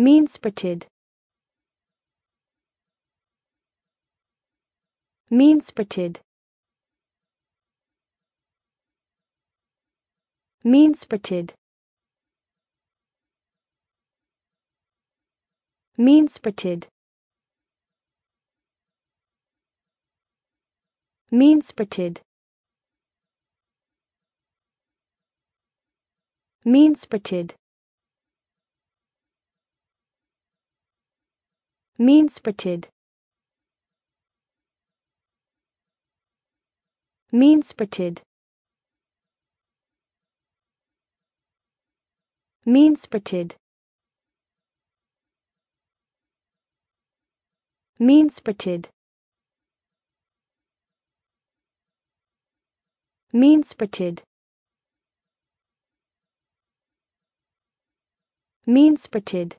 mean-spirited mean-spirited mean-spirited mean-spirited mean-spirited mean-spirited mean-spirited mean-spirited mean-spirited mean-spirited mean-spirited mean-spirited